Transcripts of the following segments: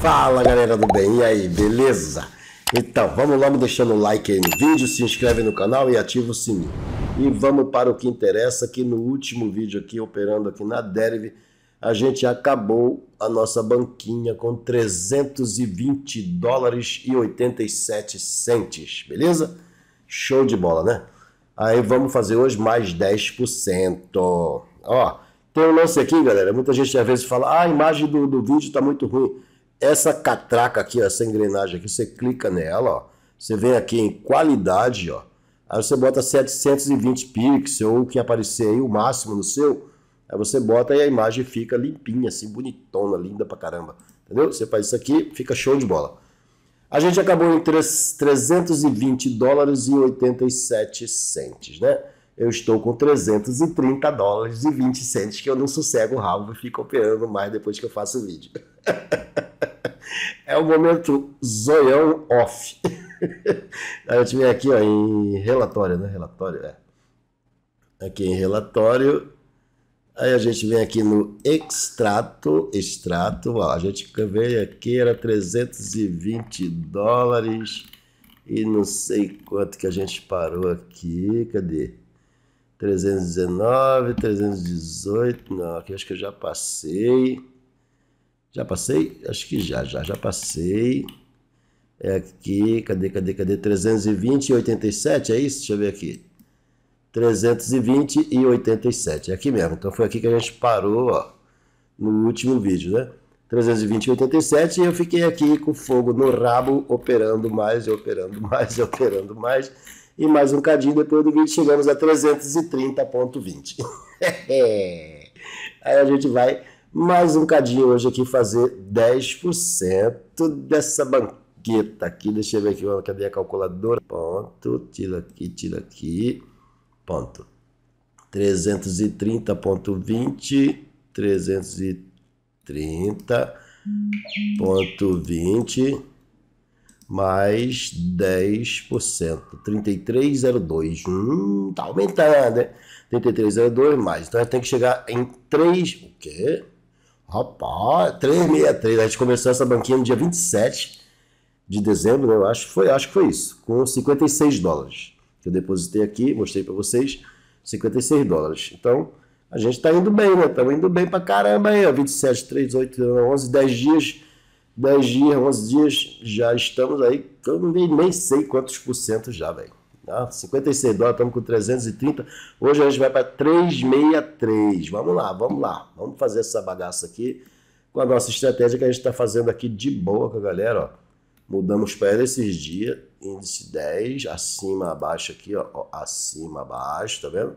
Fala galera do bem, e aí, beleza? Então, vamos lá, deixando o like aí no vídeo, se inscreve no canal e ativa o sininho. E vamos para o que interessa, que no último vídeo aqui, operando aqui na Derive, a gente acabou a nossa banquinha com 320 dólares e 87 centes, beleza? Show de bola, né? Aí vamos fazer hoje mais 10%. Ó, tem um lance aqui, galera, muita gente às vezes fala, ah, a imagem do, do vídeo está muito ruim. Essa catraca aqui, essa engrenagem aqui, você clica nela, ó. Você vem aqui em qualidade, ó. Aí você bota 720 pixels ou o que aparecer aí, o máximo no seu. Aí você bota e a imagem fica limpinha, assim, bonitona, linda pra caramba. Entendeu? Você faz isso aqui, fica show de bola. A gente acabou em 3, 320 dólares e 87 centes, né? eu estou com 330 dólares e 20 centes que eu não sossego o rabo e fico operando mais depois que eu faço o vídeo. É o momento zoião off. a gente vem aqui ó, em relatório, né? Relatório, é. Aqui em relatório. Aí a gente vem aqui no extrato, extrato, ó, a gente veio aqui, era 320 dólares e não sei quanto que a gente parou aqui, cadê? 319, 318, não, aqui acho que eu já passei. Já passei? Acho que já, já, já passei. É aqui, cadê, cadê, cadê? 320 e 87, é isso? Deixa eu ver aqui. 320 e 87, é aqui mesmo. Então foi aqui que a gente parou, ó, no último vídeo, né? 320 e 87 e eu fiquei aqui com fogo no rabo, operando mais, e operando mais, e operando mais. E mais um cadinho depois do vídeo chegamos a 330.20. É. Aí a gente vai mais um cadinho hoje aqui fazer 10% dessa banqueta aqui. Deixa eu ver aqui, cadê a calculadora? Ponto, tira aqui, tira aqui, ponto. 330.20, 330.20 mais 10%, 3302. Hum, tá aumentando, né? 3302 mais. Então tem que chegar em 3, o quê? Rapaz, 363. A gente começou essa banquinha no dia 27 de dezembro, né? eu acho, foi, acho que foi isso, com 56 dólares. Que eu depositei aqui, mostrei para vocês, 56 dólares. Então, a gente tá indo bem, né? Estamos indo bem para caramba aí, ó. 27, 3, 8, 11, 10 dias, 10 dias, 11 dias, já estamos aí, eu nem sei quantos por cento já, velho. Ah, tá? 56 dólares, estamos com 330. Hoje a gente vai para 363. Vamos lá, vamos lá. Vamos fazer essa bagaça aqui com a nossa estratégia que a gente está fazendo aqui de boa com a galera. Ó. Mudamos para esses dias. Índice 10, acima, abaixo aqui, ó, ó, acima, abaixo, tá vendo?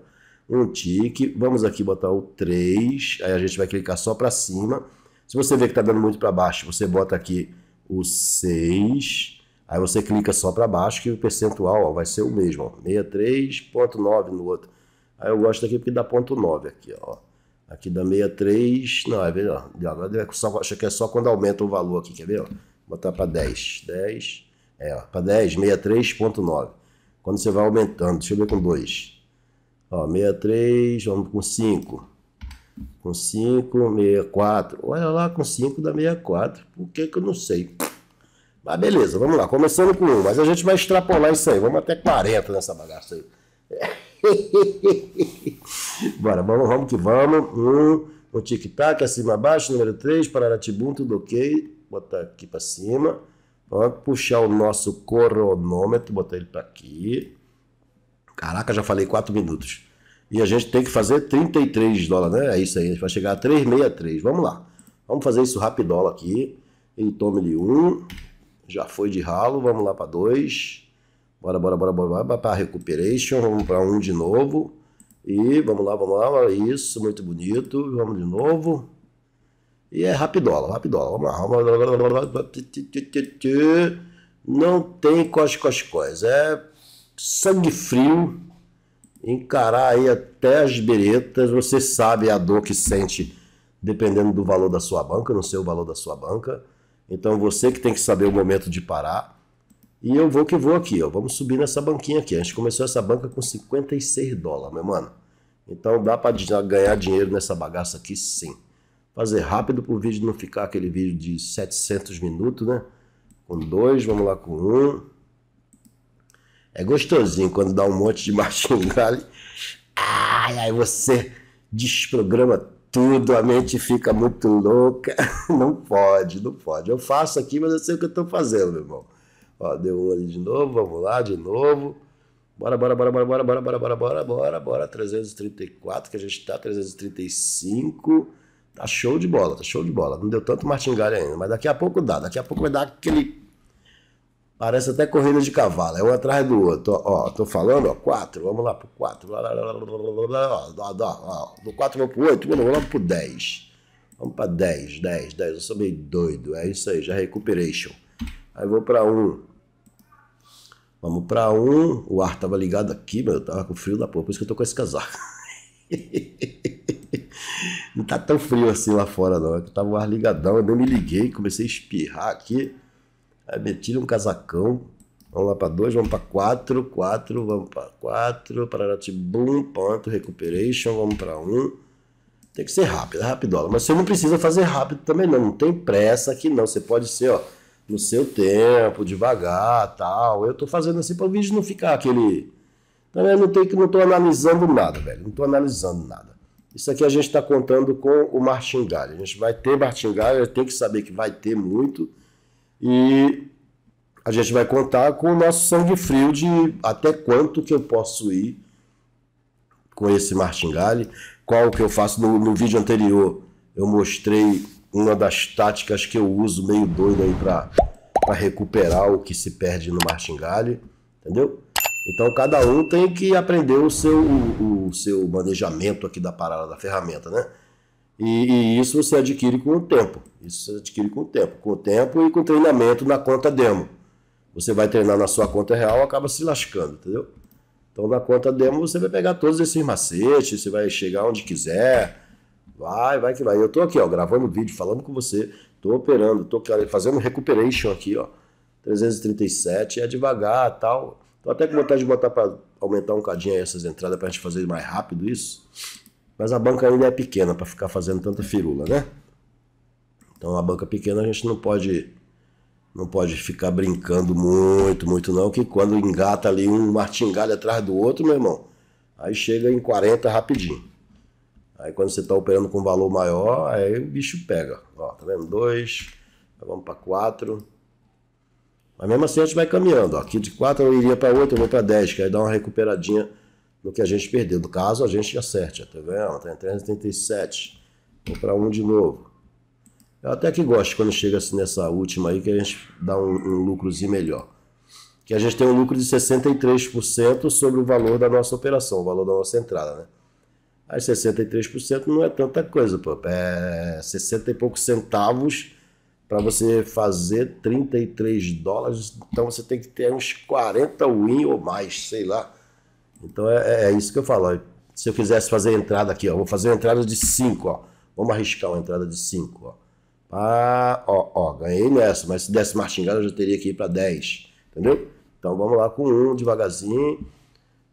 Um tique. Vamos aqui botar o 3. Aí a gente vai clicar só para cima. Se você vê que tá dando muito para baixo, você bota aqui o 6 Aí você clica só para baixo que o percentual ó, vai ser o mesmo, 63.9 no outro. Aí eu gosto aqui porque dá ponto 9 aqui, ó. Aqui dá 63, não, é melhor. acho que é só quando aumenta o valor aqui, quer ver? Ó? botar para 10, 10, é, para 10, 63.9. Quando você vai aumentando, deixa eu ver com 2. Ó, 63, vamos com 5. Com 5, 64. Olha lá, com 5 dá 64. Por que que eu não sei? Mas beleza, vamos lá, começando com um, mas a gente vai extrapolar isso aí, vamos até 40 nessa bagaça aí. Bora, vamos, vamos que vamos. Um, o tic-tac, acima, abaixo, número 3, Pararatibum, tudo ok. Botar aqui para cima. Vamos puxar o nosso cronômetro, botar ele para aqui. Caraca, já falei 4 minutos. E a gente tem que fazer 33 dólares, né? É isso aí, a gente vai chegar a 363. Vamos lá. Vamos fazer isso rapidola aqui. Então, e ele um já foi de ralo, vamos lá para dois. Bora, bora, bora, bora, bora para recuperation, vamos para um de novo. E vamos lá, vamos lá, isso, muito bonito, vamos de novo. E é rapidola, rapidola, vamos lá. Vamos lá. Não tem coscoscóis, é sangue frio, encarar aí até as beretas, você sabe a dor que sente dependendo do valor da sua banca, não sei o valor da sua banca, então você que tem que saber o momento de parar. E eu vou que vou aqui, ó. Vamos subir nessa banquinha aqui. A gente começou essa banca com 56 dólares, meu mano. Então dá para ganhar dinheiro nessa bagaça aqui, sim. Fazer rápido para o vídeo não ficar aquele vídeo de 700 minutos, né? Com dois, vamos lá com um. É gostosinho quando dá um monte de martingale. Ai, aí você desprograma tudo, a mente fica muito louca. Não pode, não pode. Eu faço aqui, mas eu sei o que eu estou fazendo, meu irmão. Ó, deu um ali de novo, vamos lá, de novo. Bora, bora, bora, bora, bora, bora, bora, bora, bora, bora, bora. 334 que a gente está 335. Tá show de bola, tá show de bola. Não deu tanto martingale ainda, mas daqui a pouco dá. Daqui a pouco vai dar aquele Parece até corrida de cavalo, é um atrás do outro. Ó, ó tô falando, ó, quatro, vamos lá pro quatro. Ó, do quatro vamos pro oito, vamos lá pro dez. Vamos pra dez, dez, dez. Eu sou meio doido, é isso aí, já recuperation. Aí vou pra um. Vamos pra um. O ar tava ligado aqui, mano eu tava com frio da porra, por isso que eu tô com esse casaco. Não tá tão frio assim lá fora, não. É que tava o ar ligadão, eu nem me liguei, comecei a espirrar aqui. Aí meti um casacão. Vamos lá para dois, vamos para quatro, quatro, vamos para quatro, para boom ponto, recuperation, vamos para um. Tem que ser rápido, é rapidola. Mas você não precisa fazer rápido também, não. Não tem pressa aqui, não. Você pode ser, ó, no seu tempo, devagar, tal. Eu tô fazendo assim para o vídeo não ficar aquele. Também não tem que não tô analisando nada, velho. Não tô analisando nada. Isso aqui a gente está contando com o martingale. A gente vai ter martingale, tem que saber que vai ter muito. E a gente vai contar com o nosso sangue frio de até quanto que eu posso ir com esse martingale. Qual que eu faço no, no vídeo anterior, eu mostrei uma das táticas que eu uso meio doido aí para recuperar o que se perde no martingale, entendeu? Então cada um tem que aprender o seu, o, o seu manejamento aqui da parada da ferramenta, né? E, e, isso você adquire com o tempo. Isso você adquire com o tempo. Com o tempo e com treinamento na conta demo. Você vai treinar na sua conta real, acaba se lascando, entendeu? Então na conta demo você vai pegar todos esses macetes, você vai chegar onde quiser. Vai, vai que vai. Eu tô aqui, ó, gravando vídeo, falando com você, tô operando, tô fazendo recuperation aqui, ó. 337 é devagar, tal. Tô até com vontade de botar para aumentar um cadinho aí essas entradas pra gente fazer mais rápido isso. Mas a banca ainda é pequena para ficar fazendo tanta firula, né? Então a banca pequena a gente não pode não pode ficar brincando muito, muito não, que quando engata ali um martingalho atrás do outro, meu irmão, aí chega em 40 rapidinho. Aí quando você está operando com um valor maior, aí o bicho pega. Ó, tá vendo? Dois, vamos para quatro. Mas mesmo assim a gente vai caminhando. Ó. Aqui de quatro eu iria para oito, eu vou para dez, que aí dá uma recuperadinha no que a gente perdeu. No caso, a gente acerte. Tá vendo? Tá tem 337. Vou para um de novo. Eu até que gosto quando chega assim nessa última aí, que a gente dá um, um lucrozinho melhor. Que a gente tem um lucro de 63% sobre o valor da nossa operação, o valor da nossa entrada, né? Aí 63% não é tanta coisa, pô. É 60 e poucos centavos para você fazer 33 dólares. Então você tem que ter uns 40 win ou mais, sei lá. Então é, é, é isso que eu falo. Se eu quisesse fazer a entrada aqui, ó, vou fazer uma entrada de 5, ó. Vamos arriscar uma entrada de 5, ó. Ah, ó, ó, ganhei nessa, mas se desse martingada eu já teria que ir para 10, entendeu? Então vamos lá com um devagarzinho.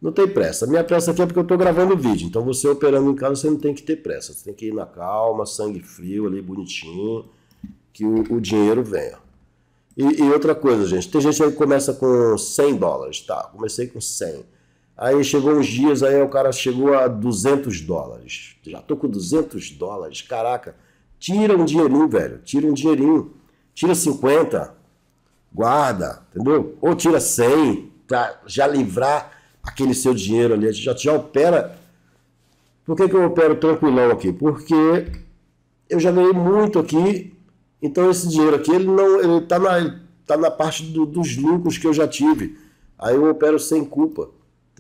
Não tem pressa. A minha pressa aqui é porque eu estou gravando vídeo. Então você operando em casa, você não tem que ter pressa. Você tem que ir na calma, sangue frio ali, bonitinho, que o, o dinheiro venha. E, e outra coisa, gente. Tem gente aí que começa com 100 dólares, tá? Comecei com 100 Aí chegou uns dias, aí o cara chegou a 200 dólares. Já tô com 200 dólares, caraca. Tira um dinheirinho, velho. Tira um dinheirinho. Tira 50, guarda, entendeu? Ou tira 100 para já livrar aquele seu dinheiro ali. A gente já, já opera. Por que, que eu opero tranquilão aqui? Porque eu já ganhei muito aqui, então esse dinheiro aqui ele não ele tá na, tá na parte do, dos lucros que eu já tive. Aí eu opero sem culpa.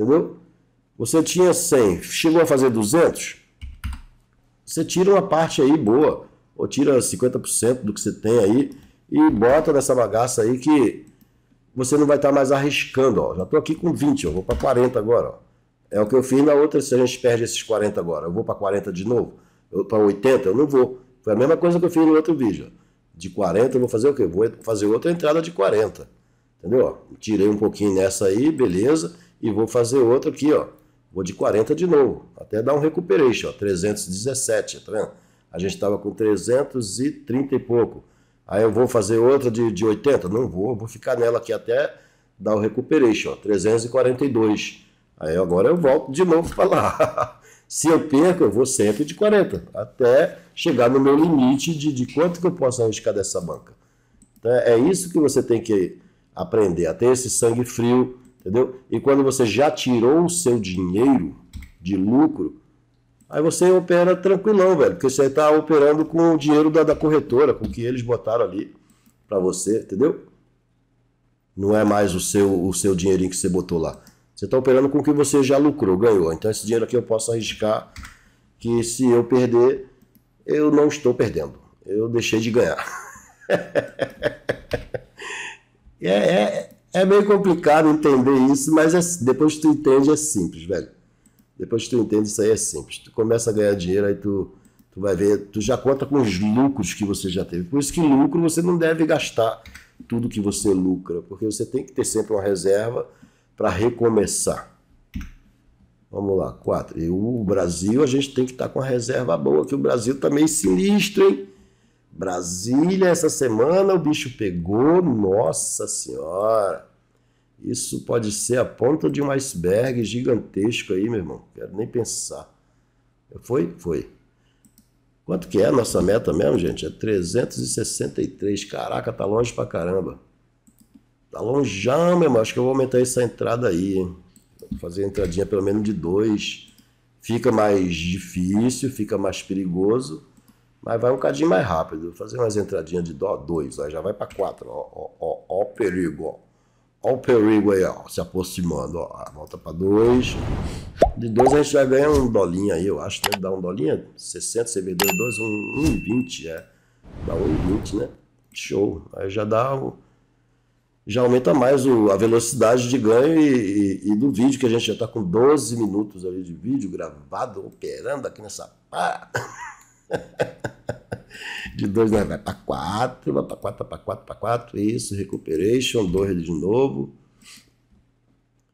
Entendeu? Você tinha 100, chegou a fazer 200, você tira uma parte aí boa, ou tira 50% do que você tem aí e bota nessa bagaça aí que você não vai estar tá mais arriscando. Ó. Já estou aqui com 20, eu vou para 40 agora. Ó. É o que eu fiz na outra, se a gente perde esses 40 agora, eu vou para 40 de novo, eu para 80, eu não vou. Foi a mesma coisa que eu fiz no outro vídeo. De 40 eu vou fazer o quê? Vou fazer outra entrada de 40. Entendeu? Tirei um pouquinho nessa aí, beleza e vou fazer outro aqui, ó. Vou de 40 de novo, até dar um recuperation, ó, 317, tá vendo? A gente estava com 330 e pouco. Aí eu vou fazer outra de, de 80? Não vou, vou ficar nela aqui até dar o recuperation, ó, 342. Aí agora eu volto de novo para lá. Se eu perco, eu vou sempre de 40, até chegar no meu limite de, de quanto que eu posso arriscar dessa banca. Então, é isso que você tem que aprender, a ter esse sangue frio, entendeu? E quando você já tirou o seu dinheiro de lucro, aí você opera tranquilão, velho, porque você está operando com o dinheiro da, da corretora, com o que eles botaram ali para você, entendeu? Não é mais o seu, o seu dinheirinho que você botou lá. Você está operando com o que você já lucrou, ganhou. Então esse dinheiro aqui eu posso arriscar que se eu perder, eu não estou perdendo. Eu deixei de ganhar. é, é, é meio complicado entender isso, mas é, depois que tu entende é simples, velho. Depois que tu entende isso aí é simples. Tu começa a ganhar dinheiro, aí tu, tu vai ver, tu já conta com os lucros que você já teve. Por isso que lucro você não deve gastar tudo que você lucra, porque você tem que ter sempre uma reserva para recomeçar. Vamos lá, quatro. E o Brasil, a gente tem que estar tá com a reserva boa, que o Brasil tá meio sinistro, hein? Brasília, essa semana o bicho pegou, nossa senhora. Isso pode ser a ponta de um iceberg gigantesco aí, meu irmão. Quero nem pensar. Foi? Foi. Quanto que é a nossa meta mesmo, gente? É 363. Caraca, tá longe pra caramba. Tá longeão, meu irmão. Acho que eu vou aumentar essa entrada aí, hein? fazer a entradinha pelo menos de dois. Fica mais difícil, fica mais perigoso mas vai um bocadinho mais rápido. Vou fazer umas entradinhas de dó 2, aí já vai para 4. Ó, ó, ó, ó o perigo, ó. Ó o perigo aí, ó, se aproximando, ó. Ah, volta para 2. De 2 a gente vai ganhar um dolinho aí, eu acho, né? Dá um dolinho, 60, você vê 2, 2, 1,20, é. Dá 1,20, né? Show. Aí já dá um já aumenta mais o, a velocidade de ganho e, e, e, do vídeo, que a gente já tá com 12 minutos ali de vídeo gravado, operando aqui nessa Ah. De dois né, vai para quatro, vai para quatro, para quatro, para quatro. Isso, recuperation, dois de novo.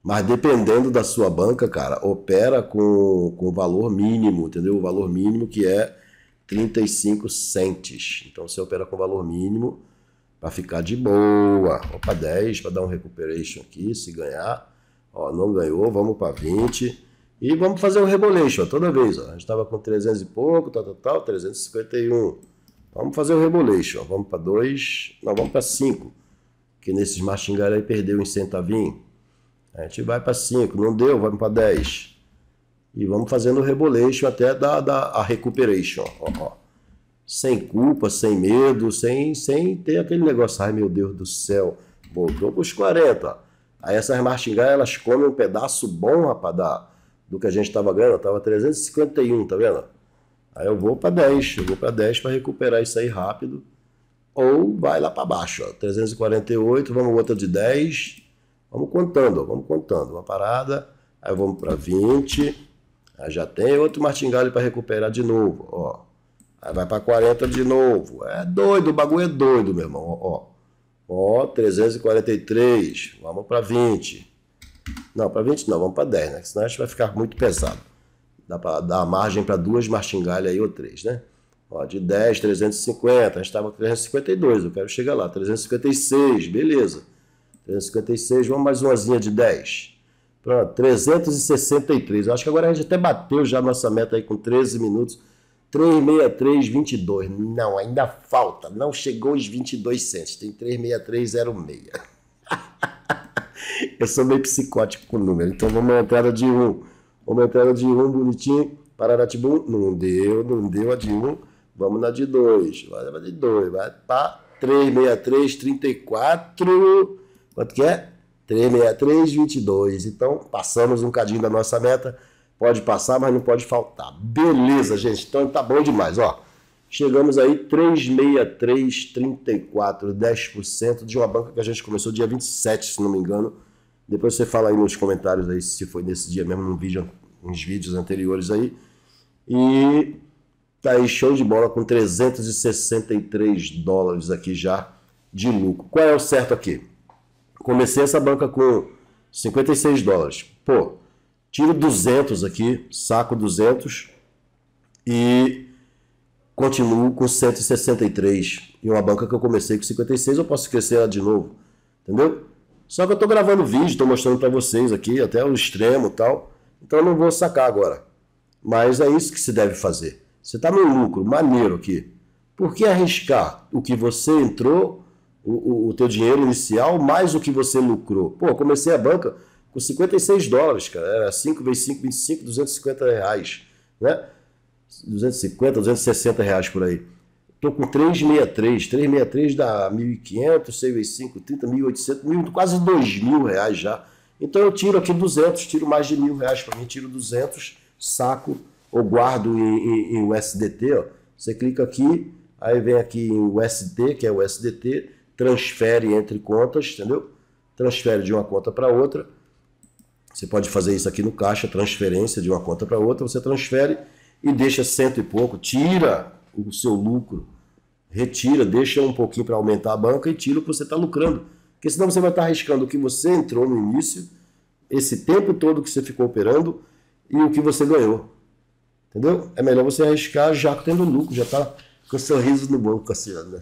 Mas dependendo da sua banca, cara, opera com, com valor mínimo, entendeu? O valor mínimo que é 35 centes. Então você opera com valor mínimo para ficar de boa. Opa, 10 para dar um recuperation aqui, se ganhar. Ó, não ganhou, vamos para 20. E vamos fazer um rebolation toda vez. Ó. A gente estava com 300 e pouco, tal, tal, tal, 351. Vamos fazer o Rebolation. Vamos para 2. Não, vamos para 5. Que nesses Martingar aí perdeu em centavinho. A gente vai para 5. Não deu, vamos para 10. E vamos fazendo o Rebolation até dar, dar a Recuperation. Ó, ó. Sem culpa, sem medo, sem, sem ter aquele negócio. Ai meu Deus do céu. Voltou para os 40. Aí essas martingais, elas comem um pedaço bom, rapaz, da, do que a gente estava ganhando. Estava 351, tá vendo? Aí eu vou para 10, eu vou para 10 para recuperar isso aí rápido. Ou vai lá para baixo, ó, 348, vamos outra de 10. Vamos contando, ó, vamos contando. Uma parada, aí vamos para 20. Aí já tem outro martingalho para recuperar de novo, ó. Aí vai para 40 de novo. É doido, o bagulho é doido, meu irmão, Ó, ó 343, vamos para 20. Não, para 20 não, vamos para 10, né? Senão a gente vai ficar muito pesado. Dá para dar margem para duas martingalhas aí ou três, né? Ó, de 10, 350, a gente estava com 352, eu quero chegar lá, 356, beleza. 356, vamos mais uma de 10. Pronto, 363. Eu acho que agora a gente até bateu já a nossa meta aí com 13 minutos. 36322. Não, ainda falta. Não chegou os 22 centos. Tem 36306. eu sou meio psicótico com o número, então vamos na entrada de 1. Um. Vamos entrar entrando de 1 bonitinho. Paranatimbu, não deu, não deu a de 1. Vamos na de 2. Vai levar de 2. Vai para 363, 34. Quanto que é? 363, 22. Então, passamos um cadinho da nossa meta. Pode passar, mas não pode faltar. Beleza, gente. Então tá bom demais, ó. Chegamos aí 363, 34, 10% de uma banca que a gente começou dia 27, se não me engano depois você fala aí nos comentários aí se foi nesse dia mesmo, num vídeo, uns vídeos anteriores aí. E tá aí show de bola com 363 dólares aqui já de lucro. Qual é o certo aqui? Comecei essa banca com 56 dólares. Pô, tiro 200 aqui, saco 200 e continuo com 163. Em uma banca que eu comecei com 56, eu posso crescer ela de novo. Entendeu? Só que eu tô gravando vídeo, tô mostrando para vocês aqui, até o extremo tal. Então eu não vou sacar agora. Mas é isso que se deve fazer. Você tá no lucro, maneiro aqui. Por que arriscar o que você entrou, o, o, o teu dinheiro inicial, mais o que você lucrou? Pô, comecei a banca com 56 dólares, cara. Era 5 vezes 5, 25, 250 reais, né? 250, 260 reais por aí. Estou com 363, 363 dá 1.500, 6,5, 30, 1.800, quase 2.000 reais já. Então eu tiro aqui 200, tiro mais de 1.000 reais para mim, tiro 200, saco ou guardo em, em, em USDT. Ó. Você clica aqui, aí vem aqui em USD, que é o USDT, transfere entre contas, entendeu? Transfere de uma conta para outra. Você pode fazer isso aqui no caixa, transferência de uma conta para outra, você transfere e deixa cento e pouco, tira o seu lucro retira, deixa um pouquinho para aumentar a banca e tira o que você está lucrando. Porque senão você vai estar tá arriscando o que você entrou no início, esse tempo todo que você ficou operando e o que você ganhou. Entendeu? É melhor você arriscar já tendo lucro, já está com sorriso no banco assim, né?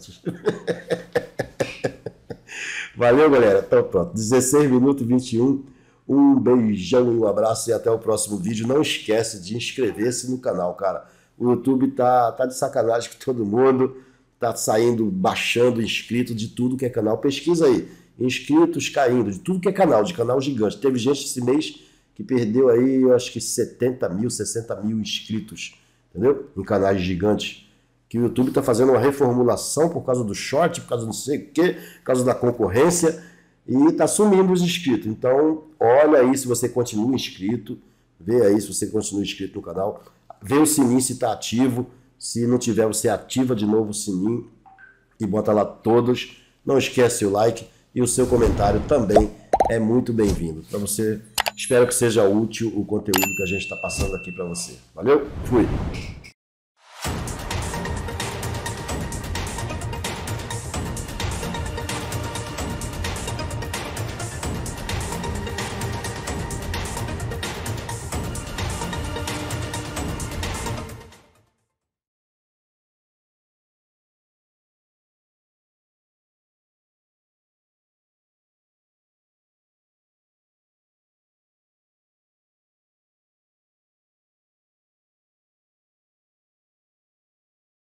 Valeu, galera. Então, pronto. 16 minutos 21. Um beijão e um abraço e até o próximo vídeo. Não esquece de inscrever-se no canal, cara. O YouTube tá, tá de sacanagem com todo mundo. Está saindo, baixando inscrito de tudo que é canal. Pesquisa aí. Inscritos caindo, de tudo que é canal, de canal gigante. Teve gente esse mês que perdeu aí, eu acho que 70 mil, 60 mil inscritos, entendeu? Em canais gigantes. Que o YouTube está fazendo uma reformulação por causa do short, por causa não sei o quê, por causa da concorrência, e está sumindo os inscritos. Então, olha aí se você continua inscrito, vê aí se você continua inscrito no canal, vê o sininho se está ativo se não tiver, você ativa de novo o sininho e bota lá todos. Não esquece o like e o seu comentário também é muito bem-vindo. Para você, espero que seja útil o conteúdo que a gente está passando aqui para você. Valeu, fui!